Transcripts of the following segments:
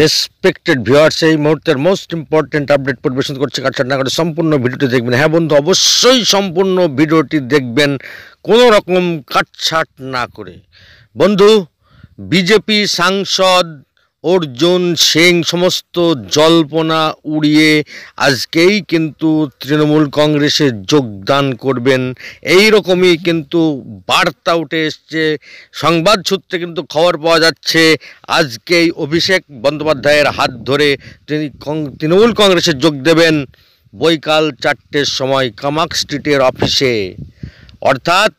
respected viewers এই মুহূর্তের most important update পরিবেশন করছে না করে সম্পূর্ণ ভিডিওটি দেখবেন হ্যাঁ বন্ধু অবশ্যই সম্পূর্ণ ভিডিওটি দেখবেন কোনো রকম কাটছাট না করে বন্ধু বিজেপি সাংসদ অর্জুন সিং সমস্ত জল্পনা উড়িয়ে আজকেই কিন্তু তৃণমূল কংগ্রেসে যোগদান করবেন এই রকমই কিন্তু বার্তা উঠে এসছে সংবাদ সূত্রে কিন্তু খবর পাওয়া যাচ্ছে আজকেই অভিষেক বন্দ্যোপাধ্যায়ের হাত ধরে তিনি তৃণমূল কংগ্রেসে যোগ দেবেন বৈকাল চারটের সময় কামাক স্ট্রিটের অফিসে অর্থাৎ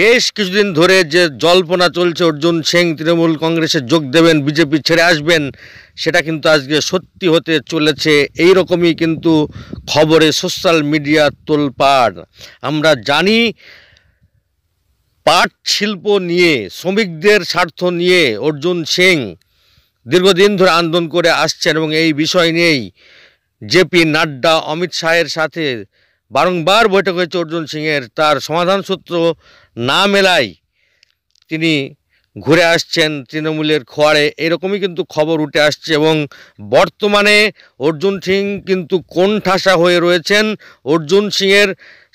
বেশ কিছুদিন ধরে যে জল্পনা চলছে অর্জুন সিং তৃণমূল কংগ্রেসে যোগ দেবেন বিজেপি ছেড়ে আসবেন সেটা কিন্তু আজকে সত্যি হতে চলেছে এই রকমই কিন্তু খবরে সোশ্যাল মিডিয়া তোলপাড় আমরা জানি পাট শিল্প নিয়ে শ্রমিকদের স্বার্থ নিয়ে অর্জুন সিং দীর্ঘদিন ধরে আন্দোলন করে আসছেন এবং এই বিষয় নিয়েই জেপি নাড্ডা অমিত শাহের সাথে বারংবার বৈঠক হয়েছে অর্জুন সিংয়ের তার সমাধান সূত্র না মেলায় তিনি ঘুরে আসছেন তৃণমূলের খোয়ারে এরকমই কিন্তু খবর উঠে আসছে এবং বর্তমানে অর্জুন সিং কিন্তু কোন ঠাসা হয়ে রয়েছেন অর্জুন সিংয়ের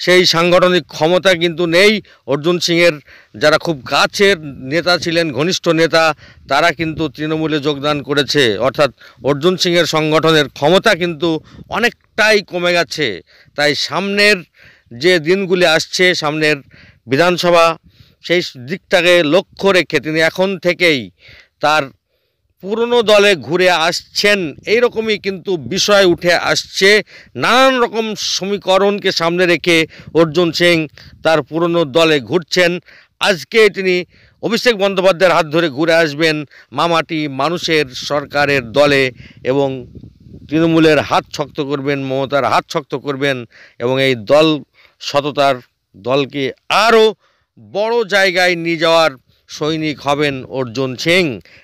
সেই সাংগঠনিক ক্ষমতা কিন্তু নেই অর্জুন সিংয়ের যারা খুব কাছের নেতা ছিলেন ঘনিষ্ঠ নেতা তারা কিন্তু তৃণমূলে যোগদান করেছে অর্থাৎ অর্জুন সিংয়ের সংগঠনের ক্ষমতা কিন্তু অনেকটাই কমে গেছে তাই সামনের যে দিনগুলি আসছে সামনের বিধানসভা সেই দিকটাকে লক্ষ্য রেখে তিনি এখন থেকেই তার পুরনো দলে ঘুরে আসছেন এই রকমই কিন্তু বিষয় উঠে আসছে নানান রকম সমীকরণকে সামনে রেখে অর্জুন সিং তার পুরনো দলে ঘুরছেন আজকে তিনি অভিষেক বন্দ্যোপাধ্যায়ের হাত ধরে ঘুরে আসবেন মামাটি মানুষের সরকারের দলে এবং তৃণমূলের হাত শক্ত করবেন মমতার হাত শক্ত করবেন এবং এই দল সততার দলকে আরও বড় জায়গায় নিয়ে যাওয়ার সৈনিক হবেন অর্জুন সিং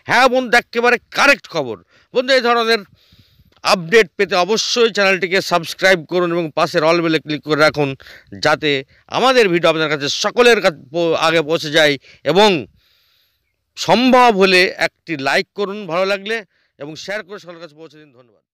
হ্যাঁ বন্ধু একেবারে কারেক্ট খবর বন্ধু এই ধরনের আপডেট পেতে অবশ্যই চ্যানেলটিকে সাবস্ক্রাইব করুন এবং পাশের অল বেলে ক্লিক করে রাখুন যাতে আমাদের ভিডিও আপনার কাছে সকলের আগে পৌঁছে যায় এবং সম্ভব হলে একটি লাইক করুন ভালো লাগলে এবং শেয়ার করে সকলের কাছে পৌঁছে দিন ধন্যবাদ